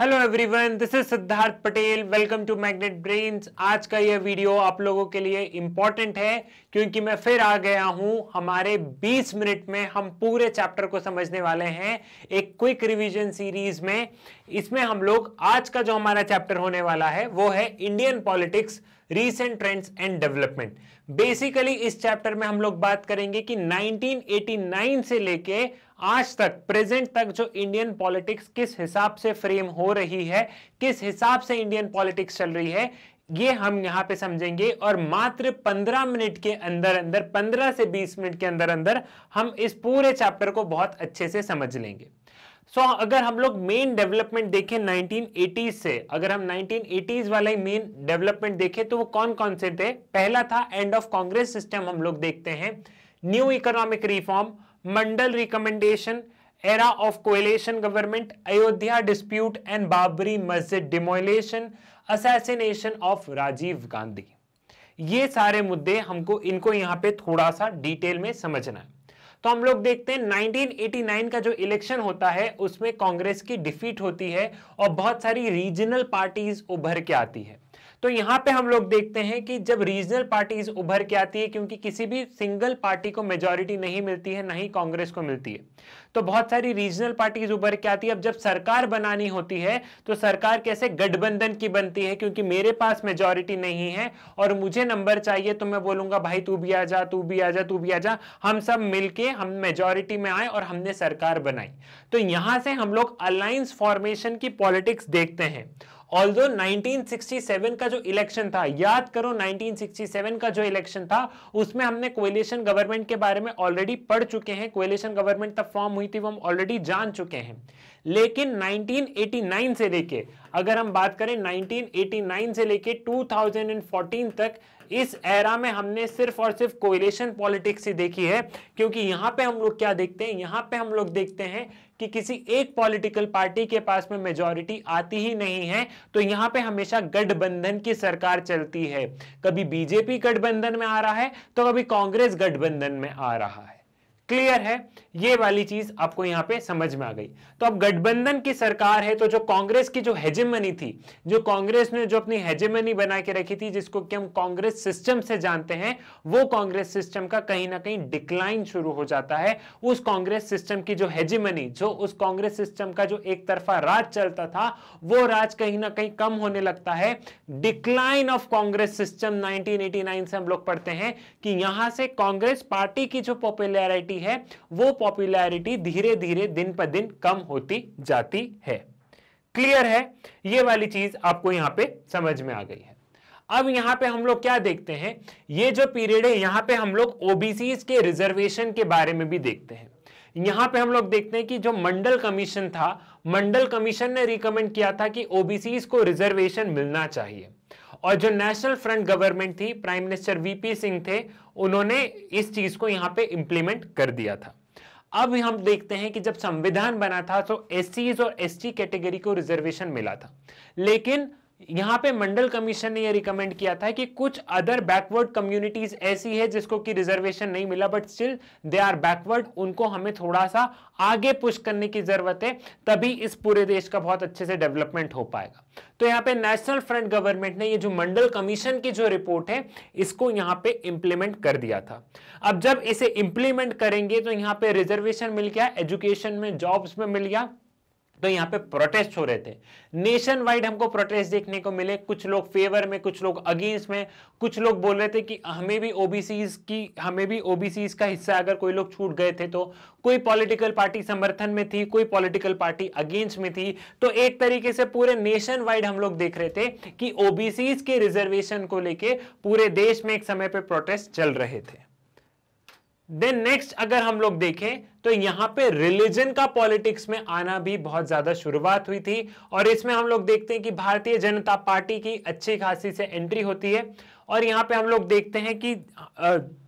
hello everyone this is Siddharth Patel welcome to Magnet Brains आज का यह वीडियो आप लोगों के लिए इम्पॉर्टेंट है क्योंकि मैं फिर आ गया हूं हमारे 20 मिनट में हम पूरे चैप्टर को समझने वाले हैं एक क्विक रिवीजन सीरीज में इसमें हम लोग आज का जो हमारा चैप्टर होने वाला है वो है Indian politics recent trends and development basically इस चैप्टर में हम लोग बात करेंगे कि 1989 से लेके आज तक प्रेजेंट तक जो इंडियन पॉलिटिक्स किस हिसाब से फ्रेम हो रही है किस हिसाब से इंडियन पॉलिटिक्स चल रही है ये हम यहां पे समझेंगे और मात्र 15 मिनट के अंदर अंदर 15 से 20 मिनट के अंदर अंदर हम इस पूरे चैप्टर को बहुत अच्छे से समझ लेंगे सो so, अगर हम लोग मेन डेवलपमेंट देखें 1980s से अगर हम 1980s वाला ही मेन डेवलपमेंट देखें तो वो कौन कौन से थे पहला था एंड ऑफ कांग्रेस सिस्टम हम लोग देखते हैं new economic reform Mandal recommendation era of coalition government Ayodhya dispute and Babri Masjid demolition assassination of Rajiv Gandhi ये सारे मुद्दे हमको इनको यहाँ पे थोड़ा सा डिटेल में समझना है तो हम लोग देखते हैं 1989 का जो इलेक्शन होता है उसमें कांग्रेस की डिफीट होती है और बहुत सारी रीजनल पार्टीज उभर के आती है तो यहाँ पे हम लोग देखते हैं कि जब रीजनल पार्टीज उभर के आती है क्योंकि किसी भी सिंगल पार्टी को मेजोरिटी नहीं मिलती है ना ही कांग्रेस को मिलती है तो बहुत सारी रीजनल पार्टीज उभर के आती है अब जब सरकार बनानी होती है तो सरकार कैसे गठबंधन की बनती है क्योंकि मेरे पास मेजोरिटी नहीं है और मुझे नंबर चाहिए तो मैं बोलूंगा भाई तू भी आ जा तू भी आ जा तू भी आ जा हम सब मिलके हम मेजोरिटी में आए और हमने सरकार बनाई तो यहां से हम लोग अलायंस फॉर्मेशन की पॉलिटिक्स देखते हैं ऑल 1967 का जो इलेक्शन था याद करो 1967 का जो इलेक्शन था उसमें हमने कोएलिशन गवर्नमेंट के बारे में ऑलरेडी पढ़ चुके हैं कोएलिशन गवर्नमेंट तब फॉर्म हुई थी वो हम ऑलरेडी जान चुके हैं लेकिन 1989 से लेके अगर हम बात करें 1989 से लेके 2014 तक इस एरा में हमने सिर्फ और सिर्फ कोरिलेशन पॉलिटिक्स ही देखी है क्योंकि यहाँ पे हम लोग क्या देखते हैं यहाँ पे हम लोग देखते हैं कि किसी एक पॉलिटिकल पार्टी के पास में मेजॉरिटी आती ही नहीं है तो यहाँ पे हमेशा गठबंधन की सरकार चलती है कभी बीजेपी गठबंधन में आ रहा है तो कभी कांग्रेस गठबंधन में आ रहा है क्लियर है ये वाली चीज आपको यहां पे समझ में आ गई तो अब गठबंधन की सरकार है तो जो कांग्रेस की जो हेजेमनी थी जो कांग्रेस ने जो अपनी हेजेमनी बना के रखी थी जिसको कि हम कांग्रेस सिस्टम से जानते हैं वो कांग्रेस सिस्टम का कहीं ना कहीं डिक्लाइन शुरू हो जाता है उस कांग्रेस सिस्टम की जो हेजेमनी जो उस कांग्रेस सिस्टम का जो एक तरफा राज चलता था वो राज कहीं ना कहीं कम होने लगता है decline of Congress system nineteen से हम लोग पढ़ते हैं कि यहां से कांग्रेस पार्टी की जो पॉपुलरिटी जाती है वो पॉपुलैरिटी धीरे धीरे दिन पर दिन कम होती जाती है क्लियर है ये वाली चीज आपको यहां पे समझ में आ गई है अब यहां पे हम लोग क्या देखते हैं ये जो पीरियड है यहां पे हम लोग ओबीसी के रिजर्वेशन के बारे में भी देखते हैं यहां पे हम लोग देखते हैं कि जो मंडल कमीशन था मंडल कमीशन ने रिकमेंड किया था कि ओबीसी को रिजर्वेशन मिलना चाहिए और जो नेशनल फ्रंट गवर्नमेंट थी प्राइम मिनिस्टर वीपी सिंह थे उन्होंने इस चीज को यहां पे इंप्लीमेंट कर दिया था अब हम देखते हैं कि जब संविधान बना था तो एस और एस कैटेगरी को रिजर्वेशन मिला था लेकिन यहां पे मंडल कमीशन ने ये रिकमेंड किया था कि कुछ अदर बैकवर्ड कम्युनिटीज ऐसी है जिसको कि रिजर्वेशन नहीं मिला but still they are backward उनको हमें थोड़ा सा आगे पुश करने की जरूरत है तभी इस पूरे देश का बहुत अच्छे से डेवलपमेंट हो पाएगा तो यहाँ पे नेशनल फ्रंट गवर्नमेंट ने ये जो मंडल कमीशन की जो रिपोर्ट है इसको यहाँ पे इंप्लीमेंट कर दिया था अब जब इसे इंप्लीमेंट करेंगे तो यहाँ पे रिजर्वेशन मिल गया एजुकेशन में जॉब्स में मिल गया तो यहाँ पे प्रोटेस्ट हो रहे थे नेशन वाइड हमको प्रोटेस्ट देखने को मिले कुछ लोग फेवर में कुछ लोग अगेंस्ट में कुछ लोग बोल रहे थे कि हमें भी ओबीसीज की हमें भी ओबीसीज का हिस्सा अगर कोई लोग छूट गए थे तो कोई पॉलिटिकल पार्टी समर्थन में थी कोई पॉलिटिकल पार्टी अगेंस्ट में थी तो एक तरीके से पूरे नेशन वाइड हम लोग देख रहे थे कि ओबीसीज के रिजर्वेशन को लेके पूरे देश में एक समय पर प्रोटेस्ट चल रहे थे देन नेक्स्ट अगर हम लोग देखें तो यहाँ पे रिलीजन का पॉलिटिक्स में आना भी बहुत ज़्यादा शुरुआत हुई थी और इसमें हम लोग देखते हैं कि भारतीय जनता पार्टी की अच्छी खासी से एंट्री होती है और यहाँ पे हम लोग देखते हैं कि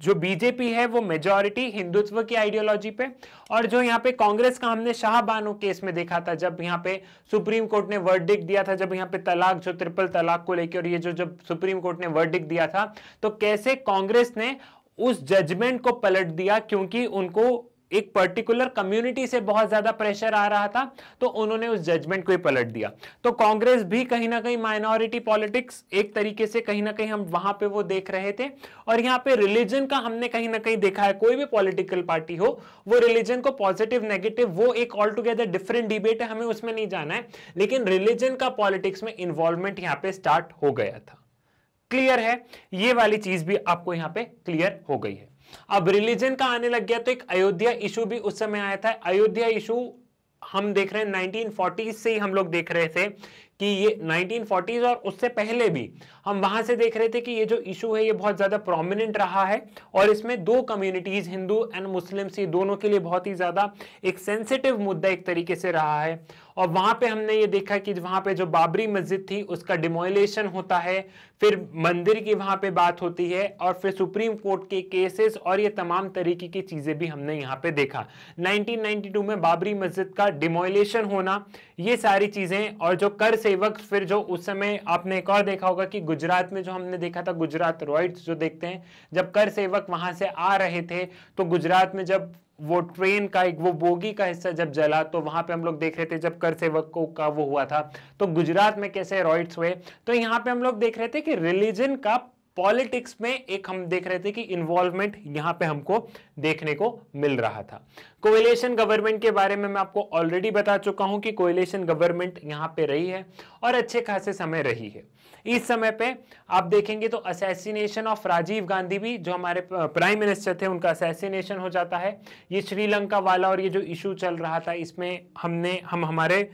जो बीजेपी है वो मेजॉरिटी हिंदुत्व की आइडियोलॉजी पे और जो यहाँ पे कांग्रेस का हमने शाहबानो केस में देखा था जब यहाँ पे सुप्रीम कोर्ट ने वर्डिक दिया था जब यहाँ पे तलाक जो ट्रिपल तलाक को लेकर और ये जो जब सुप्रीम कोर्ट ने वर्डिक दिया था तो कैसे कांग्रेस ने उस जजमेंट को पलट दिया क्योंकि उनको एक पर्टिकुलर कम्युनिटी से बहुत ज्यादा प्रेशर आ रहा था तो उन्होंने उस जजमेंट को ही पलट दिया तो कांग्रेस भी कहीं ना कहीं माइनॉरिटी पॉलिटिक्स एक तरीके से कहीं ना कहीं हम वहां पे वो देख रहे थे और यहाँ पे रिलीजन का हमने कहीं ना कहीं देखा है कोई भी पॉलिटिकल पार्टी हो वो रिलीजन को पॉजिटिव नेगेटिव वो एक ऑल टुगेदर डिफरेंट डिबेट है हमें उसमें नहीं जाना है लेकिन रिलीजन का पॉलिटिक्स में इन्वॉल्वमेंट यहाँ पे स्टार्ट हो गया था क्लियर है ये वाली चीज भी आपको यहाँ पे क्लियर हो गई है अब रिलीजन का आने लग गया तो एक अयोध्या इशू भी उस समय आया था अयोध्या इशू हम देख रहे हैं 1940 से ही हम लोग देख रहे थे कि ये 1940s और उससे पहले भी हम वहां से देख रहे थे कि ये जो इशू है ये बहुत ज़्यादा प्रोमिनेंट रहा है और इसमें दो कम्युनिटीज़ हिंदू एंड मुस्लिम्स ये दोनों के लिए बहुत ही ज़्यादा एक सेंसिटिव मुद्दा एक तरीके से रहा है और वहां पे हमने ये देखा कि वहां पे जो बाबरी मस्जिद थी उसका डिमोलेशन होता है फिर मंदिर की वहां पे बात होती है और फिर सुप्रीम कोर्ट के केसेस और ये तमाम तरीके की चीजें भी हमने यहाँ पे देखा 1992 में बाबरी मस्जिद का डिमोलेशन होना ये सारी चीजें और जो कर सेवक फिर जो उस समय आपने एक और देखा होगा कि गुजरात में जो हमने देखा था गुजरात रॉइड्स जो देखते हैं जब कर सेवक वहां से आ रहे थे तो गुजरात में जब वो ट्रेन का एक वो बोगी का हिस्सा जब जला तो वहां पे हम लोग देख रहे थे जब कर सेवकों का वो हुआ था तो गुजरात में कैसे रॉइट्स हुए तो यहाँ पे हम लोग देख रहे थे कि रिलीजन का पॉलिटिक्स में एक हम देख रहे थे कि इन्वॉल्वमेंट यहां पे हमको देखने को मिल रहा था कोएलेशन गवर्नमेंट के बारे में मैं आपको ऑलरेडी बता चुका हूं कि कोएलेशन गवर्नमेंट यहां पे रही है और अच्छे खासे समय रही है इस समय पे आप देखेंगे तो असैसिनेशन ऑफ राजीव गांधी भी जो हमारे प्राइम मिनिस्टर थे उनका असैसिनेशन हो जाता है ये श्रीलंका वाला और ये जो इशू चल रहा था इसमें हमने हम हमारे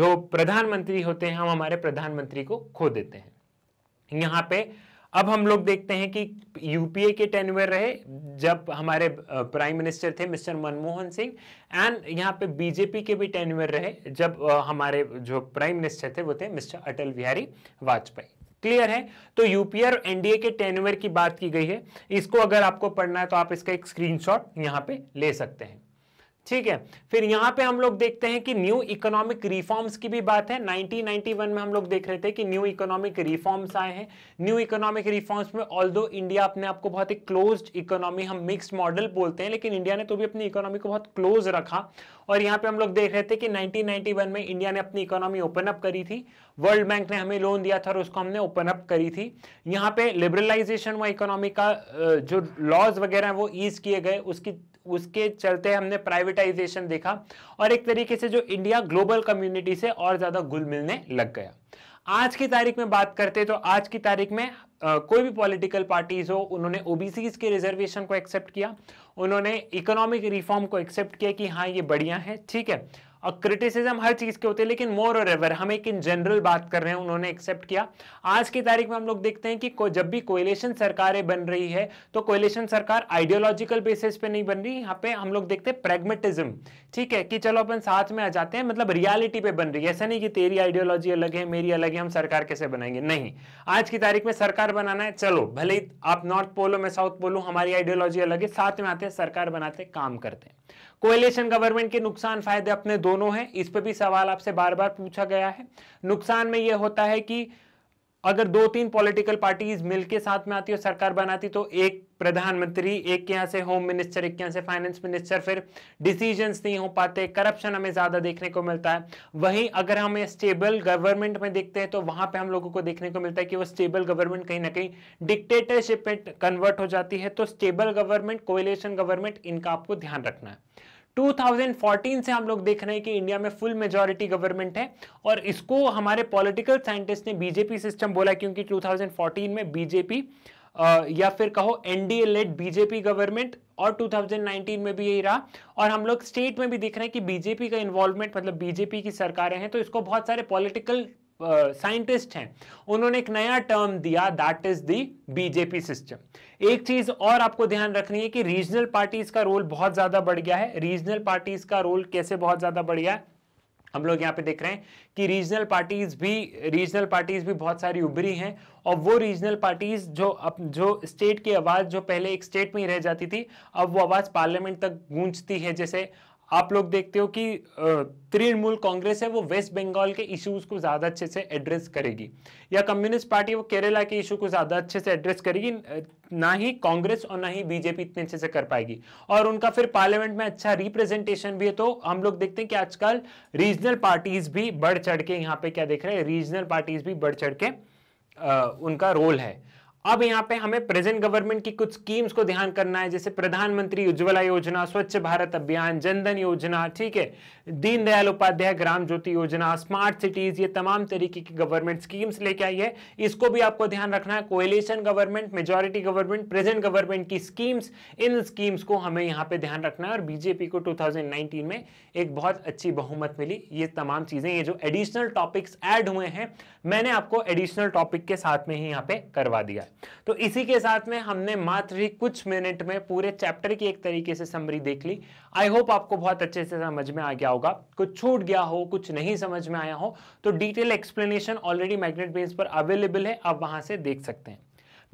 जो प्रधानमंत्री होते हैं हम हमारे प्रधानमंत्री को खो देते हैं यहां पर अब हम लोग देखते हैं कि यूपीए के टेनवर रहे जब हमारे प्राइम मिनिस्टर थे मिस्टर मनमोहन सिंह एंड यहाँ पे बीजेपी के भी टेनवर रहे जब हमारे जो प्राइम मिनिस्टर थे वो थे मिस्टर अटल बिहारी वाजपेयी क्लियर है तो यूपीए और एनडीए के टेनवर की बात की गई है इसको अगर आपको पढ़ना है तो आप इसका एक स्क्रीनशॉट यहाँ पे ले सकते हैं ठीक है फिर यहाँ पे हम लोग देखते हैं कि न्यू इकोनॉमिक रिफॉर्म्स की भी बात है 1991 में हम लोग देख रहे थे कि न्यू इकोनॉमिक रिफॉर्म्स आए हैं न्यू इकोनॉमिक रिफॉर्म्स में ऑल इंडिया अपने आप को बहुत ही क्लोज इकोनॉमी हम मिक्स मॉडल बोलते हैं लेकिन इंडिया ने तो भी अपनी इकोनॉमी को बहुत क्लोज रखा और यहाँ पे हम लोग देख रहे थे कि नाइनटीन में इंडिया ने अपनी इकोनॉमी ओपन अप करी थी वर्ल्ड बैंक ने हमें लोन दिया था और उसको हमने ओपन अप करी थी यहाँ पे लिबरलाइजेशन व इकोनॉमी का जो लॉज वगैरह वो ईज किए गए उसकी उसके चलते हमने प्राइवेटाइजेशन देखा और एक तरीके से जो इंडिया ग्लोबल कम्युनिटी से और ज़्यादा घुल मिलने लग गया आज की तारीख में बात करते तो आज की तारीख में आ, कोई भी पॉलिटिकल पार्टीज हो उन्होंने ओबीसी के रिजर्वेशन को एक्सेप्ट किया उन्होंने इकोनॉमिक रिफॉर्म को एक्सेप्ट किया कि हाँ ये बढ़िया है ठीक है और क्रिटिसिज्म हर चीज के होते हैं लेकिन मोर और एवर हम एक इन जनरल बात कर रहे हैं उन्होंने एक्सेप्ट किया आज की तारीख में हम लोग देखते हैं कि को, जब भी कोयलेशन सरकारें बन रही है तो कोयलेशन सरकार आइडियोलॉजिकल बेसिस पे नहीं बन रही यहाँ पे हम लोग देखते हैं प्रेगमेटिज्म ठीक है कि चलो अपन साथ में आ जाते हैं मतलब रियालिटी पे बन रही है ऐसा नहीं कि तेरी आइडियोलॉजी अलग है मेरी अलग है हम सरकार कैसे बनाएंगे नहीं आज की तारीख में सरकार बनाना है चलो भले ही आप नॉर्थ पोलो में साउथ पोलो हमारी आइडियोलॉजी अलग है साथ में आते हैं सरकार बनाते काम करते हैं कोएलिशन गवर्नमेंट के नुकसान फायदे अपने दोनों हैं इस पर भी सवाल आपसे बार बार पूछा गया है नुकसान में यह होता है कि अगर दो तीन पॉलिटिकल पार्टीज मिलकर साथ में आती और सरकार बनाती तो एक प्रधानमंत्री एक के यहाँ से होम मिनिस्टर एक के यहाँ से फाइनेंस मिनिस्टर फिर डिसीजंस नहीं हो पाते करप्शन हमें ज़्यादा देखने को मिलता है वहीं अगर हम स्टेबल गवर्नमेंट में देखते हैं तो वहां पे हम लोगों को देखने को मिलता है कि वो स्टेबल गवर्नमेंट कहीं ना कहीं डिक्टेटरशिप में कन्वर्ट हो जाती है तो स्टेबल गवर्नमेंट कोएलेशन गवर्नमेंट इनका आपको ध्यान रखना है 2014 से हम लोग देख रहे हैं कि इंडिया में फुल मेजोरिटी गवर्नमेंट है और इसको हमारे पॉलिटिकल साइंटिस्ट ने बीजेपी सिस्टम बोला क्योंकि 2014 में बीजेपी या फिर कहो एनडीए लेड बीजेपी गवर्नमेंट और 2019 में भी यही रहा और हम लोग स्टेट में भी देख रहे हैं कि बीजेपी का इन्वॉल्वमेंट मतलब बीजेपी की सरकारें हैं तो इसको बहुत सारे पॉलिटिकल साइंटिस्ट हैं उन्होंने एक नया टर्म दिया that is the BJP system एक चीज और आपको ध्यान रखनी है कि रीजनल पार्टीज का रोल बहुत ज्यादा बढ़ गया है रीजनल पार्टीज का रोल कैसे बहुत ज्यादा बढ़ गया है हम लोग यहां पे देख रहे हैं कि रीजनल पार्टीज भी रीजनल पार्टीज भी बहुत सारी उभरी हैं और वो रीजनल पार्टीज जो अब जो स्टेट की आवाज़ जो पहले एक स्टेट में ही रह जाती थी अब वो आवाज़ पार्लियामेंट तक गूंजती है जैसे आप लोग देखते हो कि तृणमूल कांग्रेस है वो वेस्ट बंगाल के इश्यूज को ज़्यादा अच्छे से एड्रेस करेगी या कम्युनिस्ट पार्टी वो केरला के इशू को ज़्यादा अच्छे से एड्रेस करेगी ना ही कांग्रेस और ना ही बीजेपी इतने अच्छे से कर पाएगी और उनका फिर पार्लियामेंट में अच्छा रिप्रेजेंटेशन भी है तो हम लोग देखते हैं कि आजकल रीजनल पार्टीज भी बढ़ चढ़ के यहाँ पे क्या देख रहे हैं रीजनल पार्टीज भी बढ़ चढ़ के उनका रोल है अब यहाँ पे हमें प्रेजेंट गवर्नमेंट की कुछ स्कीम्स को ध्यान करना है जैसे प्रधानमंत्री उज्ज्वला योजना स्वच्छ भारत अभियान जनधन योजना ठीक है दीनदयाल उपाध्याय ग्राम ज्योति योजना स्मार्ट सिटीज ये तमाम तरीके की गवर्नमेंट स्कीम्स लेके आई है इसको भी आपको ध्यान रखना है coalition government majority government present government की स्कीम्स इन स्कीम्स को हमें यहाँ पे ध्यान रखना है और बीजेपी को टू में एक बहुत अच्छी बहुमत मिली ये तमाम चीजें ये जो एडिशनल टॉपिक्स एड हुए हैं मैंने आपको एडिशनल टॉपिक के साथ में ही यहाँ पे करवा दिया तो इसी के साथ में हमने मात्र ही कुछ मिनट में पूरे चैप्टर की एक तरीके से समरी देख ली आई होप आपको बहुत अच्छे से समझ में आ गया होगा कुछ छूट गया हो कुछ नहीं समझ में आया हो तो detail explanation already Magnet base पर अवेलेबल है आप वहां से देख सकते हैं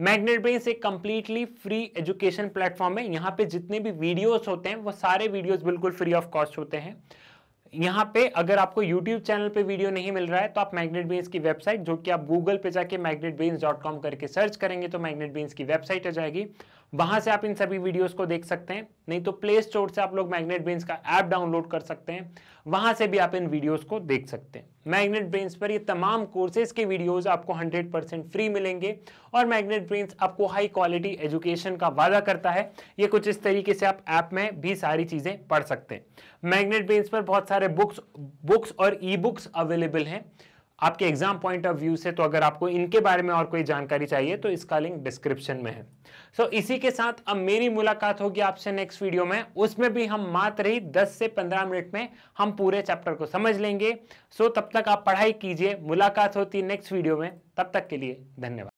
मैग्नेट ब्रेन्स एक कंप्लीटली फ्री एजुकेशन प्लेटफॉर्म है यहाँ पे जितने भी वीडियोस होते हैं वो सारे वीडियोस बिल्कुल फ्री ऑफ कॉस्ट होते हैं यहाँ पे अगर आपको YouTube चैनल पे वीडियो नहीं मिल रहा है तो आप मैग्नेट बीन्स की वेबसाइट जो कि आप गूगल पे जाके मैग्नेट बीन्स डॉट कॉम करके सर्च करेंगे तो मैग्नेट बीन्स की वेबसाइट आ जाएगी वहां से आप इन सभी वीडियोस को देख सकते हैं नहीं तो प्ले स्टोर से आप लोग मैग्नेट बीन्स का ऐप डाउनलोड कर सकते हैं वहां से भी आप इन वीडियोज़ को देख सकते हैं मैग्नेट ब्रेन्स पर ये तमाम कोर्सेज के वीडियोस आपको 100% फ्री मिलेंगे और मैग्नेट ब्रेन्स आपको हाई क्वालिटी एजुकेशन का वादा करता है ये कुछ इस तरीके से आप ऐप में भी सारी चीज़ें पढ़ सकते हैं मैग्नेट ब्रेन्स पर बहुत सारे बुक्स बुक्स और ई बुक्स अवेलेबल हैं आपके एग्जाम पॉइंट ऑफ व्यू से तो अगर आपको इनके बारे में और कोई जानकारी चाहिए तो इसका लिंक डिस्क्रिप्शन में है सो so, इसी के साथ अब मेरी मुलाकात होगी आपसे नेक्स्ट वीडियो में उसमें भी हम मात्र ही 10 से 15 मिनट में हम पूरे चैप्टर को समझ लेंगे सो so, तब तक आप पढ़ाई कीजिए मुलाकात होती है नेक्स्ट वीडियो में तब तक के लिए धन्यवाद